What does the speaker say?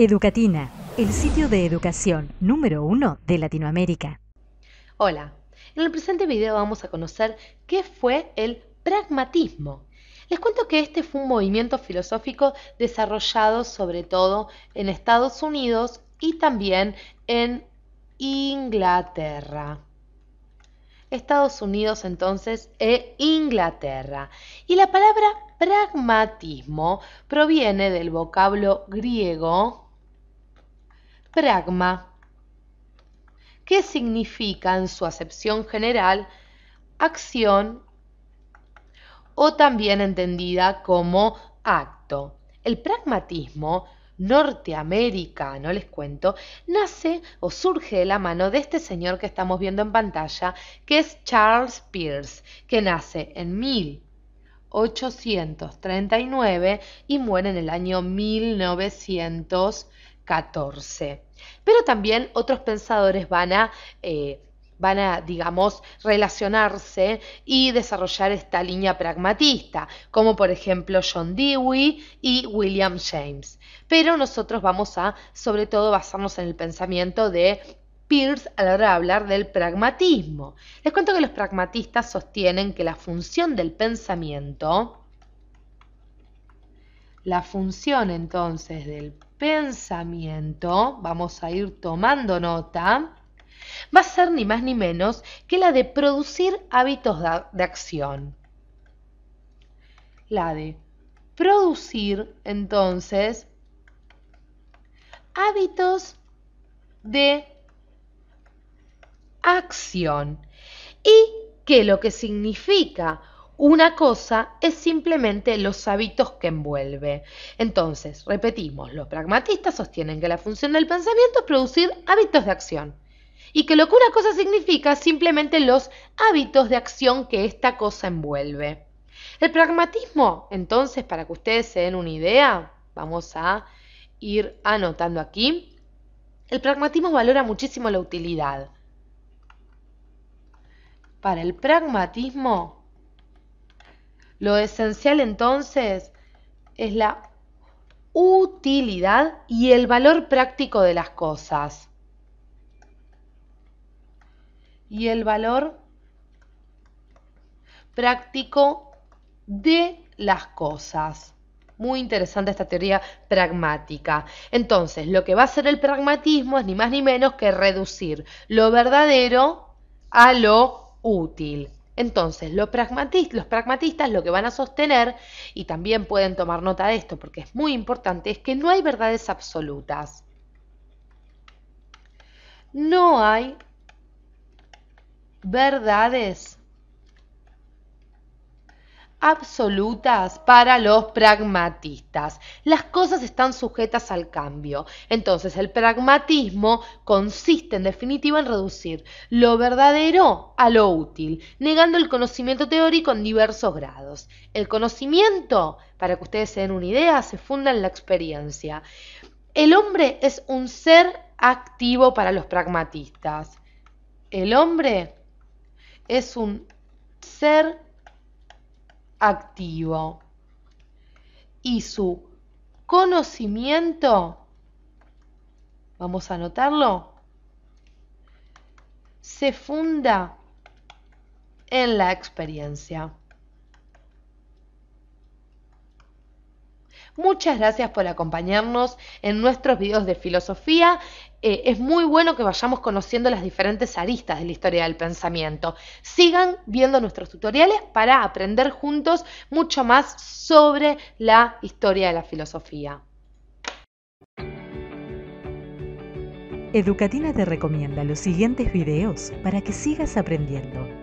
Educatina, el sitio de educación número uno de Latinoamérica. Hola, en el presente video vamos a conocer qué fue el pragmatismo. Les cuento que este fue un movimiento filosófico desarrollado sobre todo en Estados Unidos y también en Inglaterra. Estados Unidos entonces e Inglaterra. Y la palabra pragmatismo proviene del vocablo griego pragma, que significa en su acepción general acción o también entendida como acto. El pragmatismo norteamericano, les cuento, nace o surge de la mano de este señor que estamos viendo en pantalla, que es Charles Pierce, que nace en 1839 y muere en el año 1900. 14. Pero también otros pensadores van a, eh, van a, digamos, relacionarse y desarrollar esta línea pragmatista, como por ejemplo John Dewey y William James. Pero nosotros vamos a, sobre todo, basarnos en el pensamiento de Peirce a la hora de hablar del pragmatismo. Les cuento que los pragmatistas sostienen que la función del pensamiento, la función entonces del pensamiento, vamos a ir tomando nota, va a ser ni más ni menos que la de producir hábitos de acción. La de producir, entonces, hábitos de acción. Y qué lo que significa una cosa es simplemente los hábitos que envuelve. Entonces, repetimos, los pragmatistas sostienen que la función del pensamiento es producir hábitos de acción y que lo que una cosa significa es simplemente los hábitos de acción que esta cosa envuelve. El pragmatismo, entonces, para que ustedes se den una idea, vamos a ir anotando aquí, el pragmatismo valora muchísimo la utilidad. Para el pragmatismo, lo esencial entonces es la utilidad y el valor práctico de las cosas. Y el valor práctico de las cosas. Muy interesante esta teoría pragmática. Entonces, lo que va a hacer el pragmatismo es ni más ni menos que reducir lo verdadero a lo útil. Entonces, los pragmatistas, los pragmatistas lo que van a sostener, y también pueden tomar nota de esto porque es muy importante, es que no hay verdades absolutas. No hay verdades absolutas para los pragmatistas. Las cosas están sujetas al cambio. Entonces, el pragmatismo consiste en definitiva en reducir lo verdadero a lo útil, negando el conocimiento teórico en diversos grados. El conocimiento, para que ustedes se den una idea, se funda en la experiencia. El hombre es un ser activo para los pragmatistas. El hombre es un ser activo y su conocimiento, vamos a anotarlo, se funda en la experiencia. Muchas gracias por acompañarnos en nuestros videos de filosofía. Eh, es muy bueno que vayamos conociendo las diferentes aristas de la historia del pensamiento. Sigan viendo nuestros tutoriales para aprender juntos mucho más sobre la historia de la filosofía. Educatina te recomienda los siguientes videos para que sigas aprendiendo.